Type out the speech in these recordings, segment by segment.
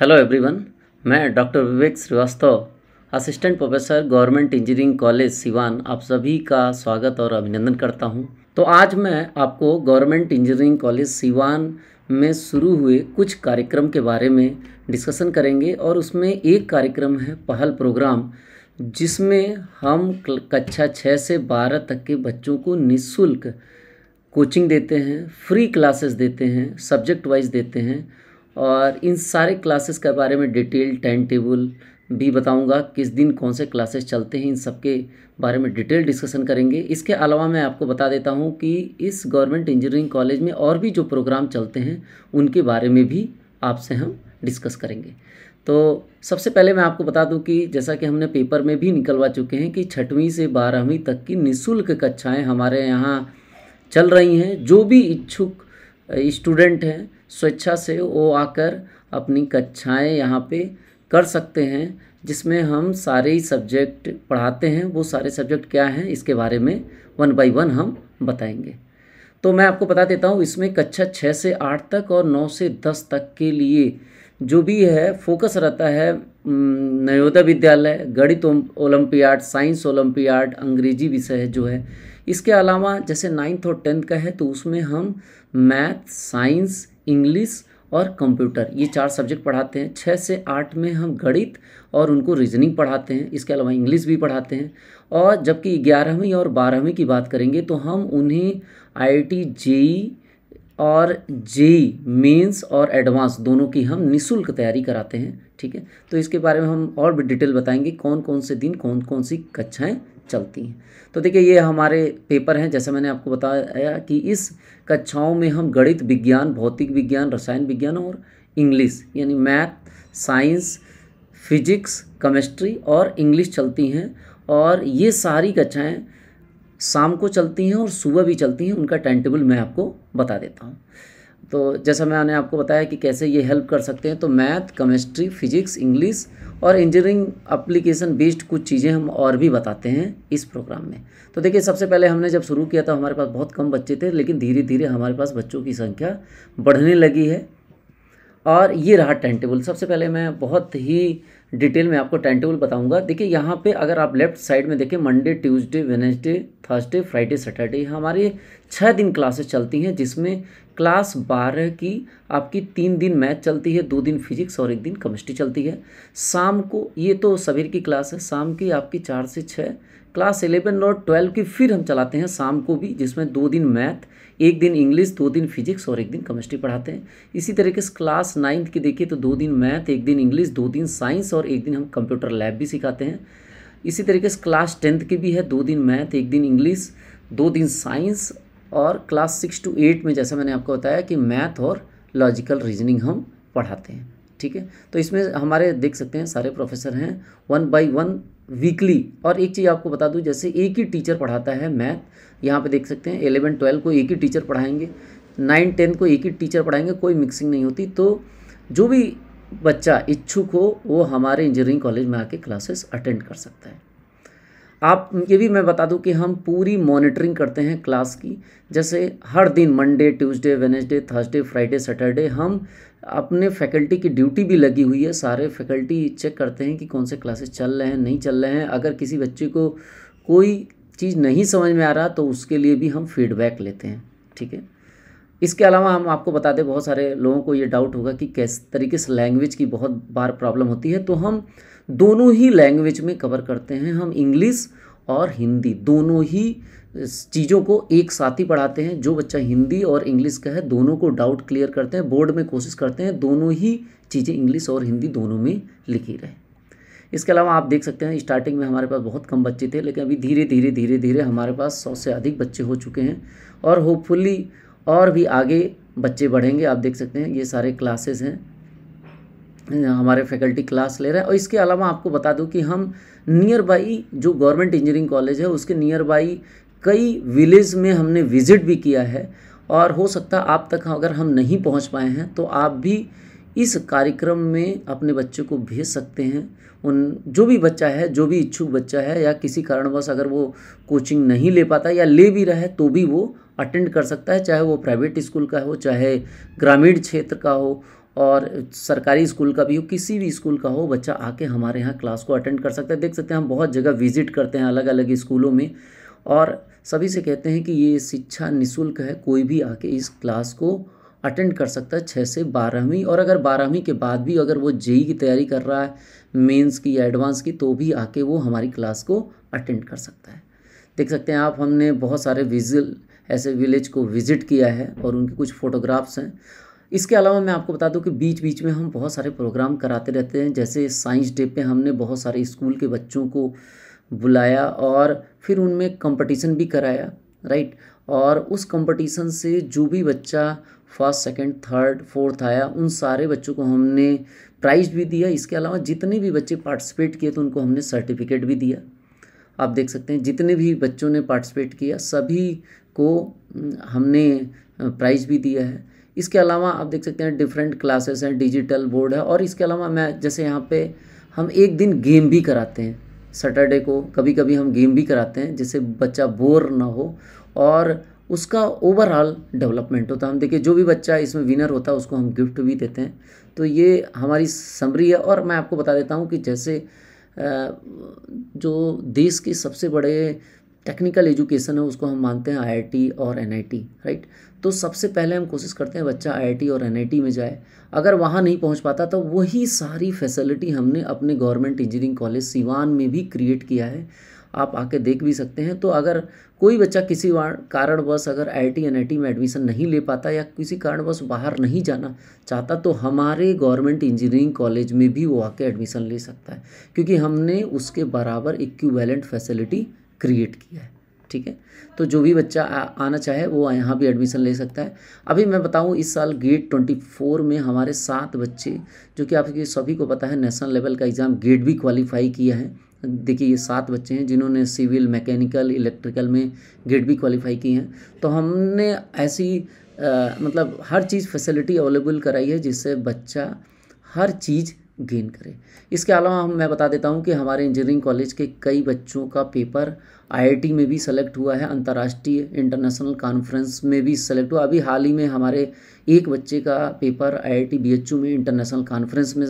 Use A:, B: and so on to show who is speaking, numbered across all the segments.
A: Hello everyone मैं doctor Vivek Shrivastava assistant professor government engineering college Siwan आप सभी का स्वागत और अभिनंदन करता हूं। तो आज मैं आपको गवर्नमेंट इंजीनियरिंग कॉलेज सिवान में शुरू हुए कुछ कार्यक्रम के बारे में डिस्कशन करेंगे और उसमें एक कार्यक्रम है पहल प्रोग्राम जिसमें हम कक्षा छः से बारह तक के बच्चों को निःशुल्क कोचिंग देते हैं फ्री क्लासेस देते हैं सब्जेक्ट वाइज देते हैं और इन सारे क्लासेस के बारे में डिटेल टाइम टेबल भी बताऊंगा किस दिन कौन से क्लासेस चलते हैं इन सब के बारे में डिटेल डिस्कशन करेंगे इसके अलावा मैं आपको बता देता हूं कि इस गवर्नमेंट इंजीनियरिंग कॉलेज में और भी जो प्रोग्राम चलते हैं उनके बारे में भी आपसे हम डिस्कस करेंगे तो सबसे पहले मैं आपको बता दूं कि जैसा कि हमने पेपर में भी निकलवा चुके हैं कि छठवीं से बारहवीं तक की निःशुल्क कक्षाएँ हमारे यहाँ चल रही हैं जो भी इच्छुक स्टूडेंट हैं स्वेच्छा से वो आकर अपनी कक्षाएं यहाँ पे कर सकते हैं जिसमें हम सारे ही सब्जेक्ट पढ़ाते हैं वो सारे सब्जेक्ट क्या हैं इसके बारे में वन बाय वन हम बताएंगे तो मैं आपको बता देता हूँ इसमें कक्षा छः से आठ तक और नौ से दस तक के लिए जो भी है फोकस रहता है नवोदय विद्यालय गणित ओलंपियाड साइंस ओलंपियाड अंग्रेजी विषय जो है इसके अलावा जैसे नाइन्थ और टेंथ का है तो उसमें हम मैथ साइंस इंग्लिश और कंप्यूटर ये चार सब्जेक्ट पढ़ाते हैं छः से आठ में हम गणित और उनको रीजनिंग पढ़ाते हैं इसके अलावा इंग्लिश भी पढ़ाते हैं और जबकि ग्यारहवीं और बारहवीं की बात करेंगे तो हम उन्हें आई आई टी जेई और जे मेंस और एडवांस दोनों की हम निशुल्क तैयारी कराते हैं ठीक है तो इसके बारे में हम और भी डिटेल बताएंगे कौन कौन से दिन कौन कौन सी कक्षाएं चलती हैं तो देखिए ये हमारे पेपर हैं जैसे मैंने आपको बताया कि इस कक्षाओं में हम गणित विज्ञान भौतिक विज्ञान रसायन विज्ञान और इंग्लिश यानी मैथ साइंस फिजिक्स केमिस्ट्री और इंग्लिश चलती हैं और ये सारी कक्षाएँ शाम को चलती हैं और सुबह भी चलती हैं उनका टाइम टेबल मैं आपको बता देता हूँ तो जैसा मैंने आपको बताया कि कैसे ये हेल्प कर सकते हैं तो मैथ केमिस्ट्री फिजिक्स इंग्लिश और इंजीनियरिंग अप्लीकेशन बेस्ड कुछ चीज़ें हम और भी बताते हैं इस प्रोग्राम में तो देखिए सबसे पहले हमने जब शुरू किया था हमारे पास बहुत कम बच्चे थे लेकिन धीरे धीरे हमारे पास बच्चों की संख्या बढ़ने लगी है और ये रहा टाइम टेबल सबसे पहले मैं बहुत ही डिटेल में आपको टाइम टेबल बताऊंगा देखिए यहाँ पे अगर आप लेफ्ट साइड में देखें Monday Tuesday Wednesday Thursday Friday Saturday हमारे छः दिन क्लासेस चलती हैं जिसमें क्लास बारह की आपकी तीन दिन मैथ चलती है दो दिन फिजिक्स और एक दिन केमिस्ट्री चलती है शाम को ये तो सवेर की क्लास है शाम की आपकी चार से छः क्लास एलेवन और ट्वेल्व की फिर हम चलाते हैं शाम को भी जिसमें दो दिन मैथ एक दिन इंग्लिश दो दिन फिजिक्स और एक दिन केमिस्ट्री पढ़ाते हैं इसी तरीके से क्लास नाइन्थ की देखिए तो दो दिन मैथ एक दिन इंग्लिश दो दिन साइंस और एक दिन हम कंप्यूटर लैब भी सिखाते हैं इसी तरीके से क्लास टेंथ की भी है दो दिन मैथ एक दिन इंग्लिश दो दिन साइंस और क्लास सिक्स टू एट में जैसे मैंने आपको बताया कि मैथ और लॉजिकल रीजनिंग हम पढ़ाते हैं ठीक है तो इसमें हमारे देख सकते हैं सारे प्रोफेसर हैं वन बाई वन वीकली और एक चीज़ आपको बता दूं जैसे एक ही टीचर पढ़ाता है मैथ यहाँ पे देख सकते हैं एलेवन ट्वेल्व को एक ही टीचर पढ़ाएंगे नाइन टेंथ को एक ही टीचर पढ़ाएंगे कोई मिक्सिंग नहीं होती तो जो भी बच्चा इच्छुक हो वो हमारे इंजीनियरिंग कॉलेज में आके क्लासेस अटेंड कर सकता है आप ये भी मैं बता दूं कि हम पूरी मॉनिटरिंग करते हैं क्लास की जैसे हर दिन Monday Tuesday Wednesday Thursday Friday Saturday हम अपने फैकल्टी की ड्यूटी भी लगी हुई है सारे फैकल्टी चेक करते हैं कि कौन से क्लासेस चल रहे हैं नहीं चल रहे हैं अगर किसी बच्चे को कोई चीज़ नहीं समझ में आ रहा तो उसके लिए भी हम फीडबैक लेते हैं ठीक है इसके अलावा हम आपको बता दें बहुत सारे लोगों को ये डाउट होगा कि किस तरीके से लैंग्वेज की बहुत बार प्रॉब्लम होती है तो हम दोनों ही लैंग्वेज में कवर करते हैं हम इंग्लिश और हिंदी दोनों ही चीज़ों को एक साथ ही पढ़ाते हैं जो बच्चा हिंदी और इंग्लिश का है दोनों को डाउट क्लियर करते हैं बोर्ड में कोशिश करते हैं दोनों ही चीज़ें इंग्लिश और हिंदी दोनों में लिखी रहे इसके अलावा आप देख सकते हैं स्टार्टिंग में हमारे पास बहुत कम बच्चे थे लेकिन अभी धीरे धीरे धीरे धीरे हमारे पास सौ से अधिक बच्चे हो चुके हैं और होपफुली और भी आगे बच्चे बढ़ेंगे आप देख सकते हैं ये सारे क्लासेस हैं हमारे फैकल्टी क्लास ले रहे हैं और इसके अलावा आपको बता दूं कि हम नियर बाई जो गवर्नमेंट इंजीनियरिंग कॉलेज है उसके नियर बाई कई विलेज में हमने विजिट भी किया है और हो सकता है आप तक अगर हम नहीं पहुंच पाए हैं तो आप भी इस कार्यक्रम में अपने बच्चों को भेज सकते हैं उन जो भी बच्चा है जो भी इच्छुक बच्चा है या किसी कारणवश अगर वो कोचिंग नहीं ले पाता या ले भी रहा है तो भी वो अटेंड कर सकता है चाहे वो प्राइवेट स्कूल का हो चाहे ग्रामीण क्षेत्र का हो और सरकारी स्कूल का भी हो किसी भी स्कूल का हो बच्चा आके हमारे यहाँ क्लास को अटेंड कर सकता है देख सकते हैं हम बहुत जगह विजिट करते हैं अलग अलग स्कूलों में और सभी से कहते हैं कि ये शिक्षा निशुल्क है कोई भी आके इस क्लास को अटेंड कर सकता है छः से बारहवीं और अगर बारहवीं के बाद भी अगर वो जेई की तैयारी कर रहा है मेंस की या एडवांस की तो भी आके वो हमारी क्लास को अटेंड कर सकता है देख सकते हैं आप हमने बहुत सारे विजिल ऐसे विलेज को विज़िट किया है और उनके कुछ फ़ोटोग्राफ्स हैं इसके अलावा मैं आपको बता दूं कि बीच बीच में हम बहुत सारे प्रोग्राम कराते रहते हैं जैसे साइंस डे पे हमने बहुत सारे स्कूल के बच्चों को बुलाया और फिर उनमें कंपटीशन भी कराया राइट और उस कंपटीशन से जो भी बच्चा फर्स्ट सेकंड थर्ड फोर्थ आया उन सारे बच्चों को हमने प्राइज़ भी दिया इसके अलावा जितने भी बच्चे पार्टिसिपेट किए तो उनको हमने सर्टिफिकेट भी दिया आप देख सकते हैं जितने भी बच्चों ने पार्टिसिपेट किया सभी को हम्म, हमने प्राइज़ भी दिया है इसके अलावा आप देख सकते हैं डिफरेंट क्लासेस हैं डिजिटल बोर्ड है और इसके अलावा मैं जैसे यहाँ पे हम एक दिन गेम भी कराते हैं सैटरडे को कभी कभी हम गेम भी कराते हैं जिससे बच्चा बोर ना हो और उसका ओवरऑल डेवलपमेंट होता है हम देखिए जो भी बच्चा इसमें विनर होता है उसको हम गिफ्ट भी देते हैं तो ये हमारी समरी है और मैं आपको बता देता हूँ कि जैसे जो देश के सबसे बड़े टेक्निकल एजुकेशन है उसको हम मानते हैं आईआईटी और एनआईटी राइट तो सबसे पहले हम कोशिश करते हैं बच्चा आईआईटी और एनआईटी में जाए अगर वहाँ नहीं पहुँच पाता तो वही सारी फैसिलिटी हमने अपने गवर्नमेंट इंजीनियरिंग कॉलेज सीवान में भी क्रिएट किया है आप आके देख भी सकते हैं तो अगर कोई बच्चा किसी कारणवश अगर आई आई एनआईटी में एडमिशन नहीं ले पाता या किसी कारणवश बाहर नहीं जाना चाहता तो हमारे गवर्नमेंट इंजीनियरिंग कॉलेज में भी वो आके एडमिशन ले सकता है क्योंकि हमने उसके बराबर इक्वेलेंट फैसिलिटी क्रिएट किया है ठीक है तो जो भी बच्चा आना चाहे वो यहाँ भी एडमिशन ले सकता है अभी मैं बताऊँ इस साल गेट ट्वेंटी फोर में हमारे सात बच्चे जो कि आपके सभी को पता है नेशनल लेवल का एग्ज़ाम गेट भी क्वालिफाई किया है देखिए ये सात बच्चे हैं जिन्होंने सिविल मैकेनिकल इलेक्ट्रिकल में गेट भी क्वालिफाई किए हैं तो हमने ऐसी आ, मतलब हर चीज़ फैसिलिटी अवेलेबल कराई है जिससे बच्चा हर चीज़ गेन करें इसके अलावा हम मैं बता देता हूँ कि हमारे इंजीनियरिंग कॉलेज के कई बच्चों का पेपर आईआईटी में भी सेलेक्ट हुआ है अंतर्राष्ट्रीय इंटरनेशनल कॉन्फ्रेंस में भी सेलेक्ट हुआ अभी हाल ही में हमारे एक बच्चे का पेपर आईआईटी बीएचयू में इंटरनेशनल कॉन्फ्रेंस में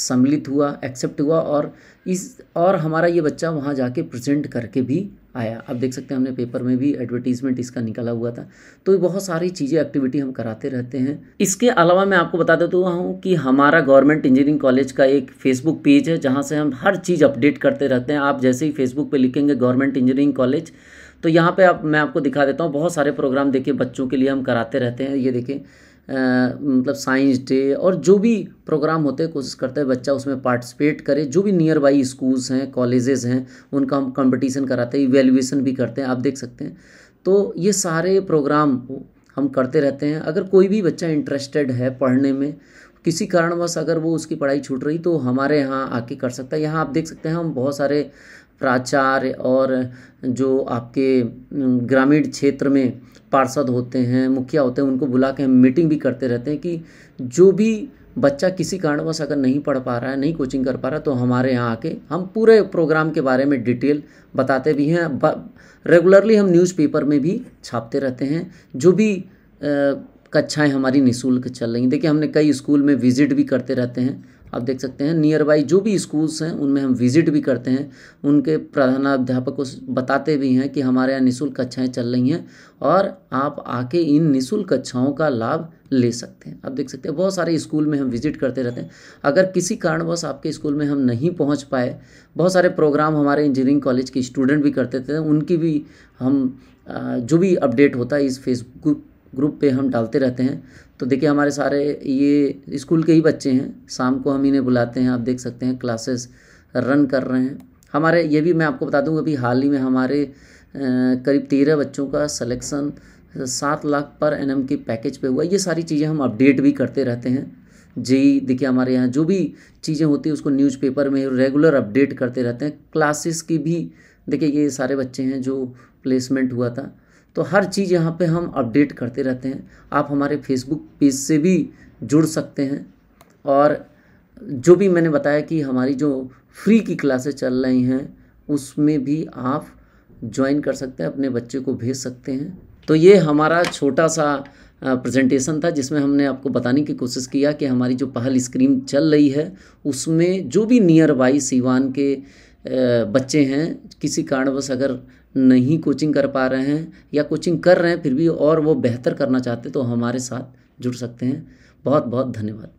A: सम्मिलित हुआ एक्सेप्ट हुआ और इस और हमारा ये बच्चा वहाँ जाके प्रेजेंट करके भी आया अब देख सकते हैं हमने पेपर में भी एडवर्टीजमेंट इसका निकाला हुआ था तो बहुत सारी चीज़ें एक्टिविटी हम कराते रहते हैं इसके अलावा मैं आपको बता देता हूँ कि हमारा गवर्नमेंट इंजीनियरिंग कॉलेज का एक फेसबुक पेज है जहाँ से हम हर चीज़ अपडेट करते रहते हैं आप जैसे ही फेसबुक पर लिखेंगे गवर्नमेंट इंजीनियरिंग कॉलेज तो यहाँ पर आप मैं आपको दिखा देता हूँ बहुत सारे प्रोग्राम देखिए बच्चों के लिए हम कराते रहते हैं ये देखें मतलब साइंस डे और जो भी प्रोग्राम होते हैं कोशिश करता है बच्चा उसमें पार्टिसिपेट करे जो भी नियर बाई स्कूल्स हैं कॉलेजेस हैं उनका हम कंपटीशन कराते हैं इवेल्युएसन भी करते हैं आप देख सकते हैं तो ये सारे प्रोग्राम हम करते रहते हैं अगर कोई भी बच्चा इंटरेस्टेड है पढ़ने में किसी कारणवश अगर वो उसकी पढ़ाई छूट रही तो हमारे यहाँ आके कर सकता है यहाँ आप देख सकते हैं हम बहुत सारे प्राचार्य और जो आपके ग्रामीण क्षेत्र में पार्षद होते हैं मुखिया होते हैं उनको बुला के हम मीटिंग भी करते रहते हैं कि जो भी बच्चा किसी कारणवश अगर नहीं पढ़ पा रहा है नहीं कोचिंग कर पा रहा है तो हमारे यहाँ आके हम पूरे प्रोग्राम के बारे में डिटेल बताते भी हैं रेगुलरली हम न्यूज़पेपर में भी छापते रहते हैं जो भी कक्षाएँ हमारी निःशुल्क चल रही हैं देखिए हमने कई स्कूल में विजिट भी करते रहते हैं आप देख सकते हैं नियर बाई जो भी स्कूल्स हैं उनमें हम विजिट भी करते हैं उनके प्रधानाध्यापक को बताते भी हैं कि हमारे यहाँ निःशुल्क कक्षाएँ चल रही हैं और आप आके इन निःशुल्क कक्षाओं का लाभ ले सकते हैं आप देख सकते हैं बहुत सारे स्कूल में हम विजिट करते रहते हैं अगर किसी कारणवश आपके स्कूल में हम नहीं पहुंच पाए बहुत सारे प्रोग्राम हमारे इंजीनियरिंग कॉलेज के स्टूडेंट भी करते थे उनकी भी हम जो भी अपडेट होता है इस फेसबुक ग्रुप पे हम डालते रहते हैं तो देखिए हमारे सारे ये स्कूल के ही बच्चे हैं शाम को हम इन्हें बुलाते हैं आप देख सकते हैं क्लासेस रन कर रहे हैं हमारे ये भी मैं आपको बता दूँ अभी हाल ही में हमारे करीब तेरह बच्चों का सलेक्शन सात लाख पर एन के पैकेज पे हुआ ये सारी चीज़ें हम अपडेट भी करते रहते हैं जी देखिए हमारे यहाँ जो भी चीज़ें होती है उसको न्यूज़पेपर में रेगुलर अपडेट करते रहते हैं क्लासेस की भी देखिए ये सारे बच्चे हैं जो प्लेसमेंट हुआ था तो हर चीज़ यहाँ पे हम अपडेट करते रहते हैं आप हमारे फेसबुक पेज से भी जुड़ सकते हैं और जो भी मैंने बताया कि हमारी जो फ्री की क्लासेस चल रही हैं उसमें भी आप ज्वाइन कर सकते हैं अपने बच्चे को भेज सकते हैं तो ये हमारा छोटा सा प्रेजेंटेशन था जिसमें हमने आपको बताने की कोशिश किया कि हमारी जो पहल स्क्रीम चल रही है उसमें जो भी नियर बाई सीवान के बच्चे हैं किसी कारणवश अगर नहीं कोचिंग कर पा रहे हैं या कोचिंग कर रहे हैं फिर भी और वो बेहतर करना चाहते तो हमारे साथ जुड़ सकते हैं बहुत बहुत धन्यवाद